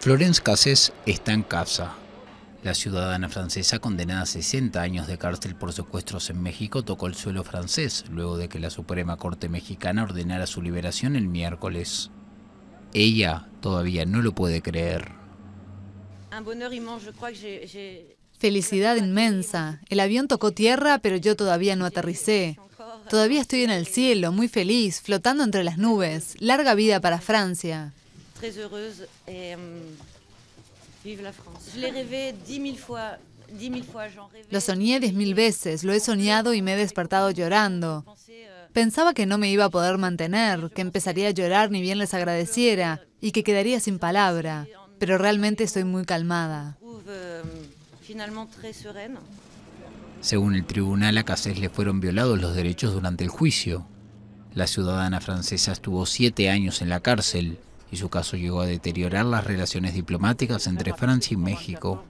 Florence Cassés está en casa. La ciudadana francesa condenada a 60 años de cárcel por secuestros en México tocó el suelo francés luego de que la Suprema Corte Mexicana ordenara su liberación el miércoles. Ella todavía no lo puede creer. Felicidad inmensa. El avión tocó tierra, pero yo todavía no aterricé. Todavía estoy en el cielo, muy feliz, flotando entre las nubes. Larga vida para Francia. Lo soñé diez mil veces, lo he soñado y me he despertado llorando. Eh, Pensaba que no me iba a poder mantener, que empezaría a llorar ni bien les agradeciera y que quedaría sin palabra, pero realmente estoy muy calmada. Eh, Según el tribunal, a Cassés le fueron violados los derechos durante el juicio. La ciudadana francesa estuvo siete años en la cárcel y su caso llegó a deteriorar las relaciones diplomáticas entre Francia y México.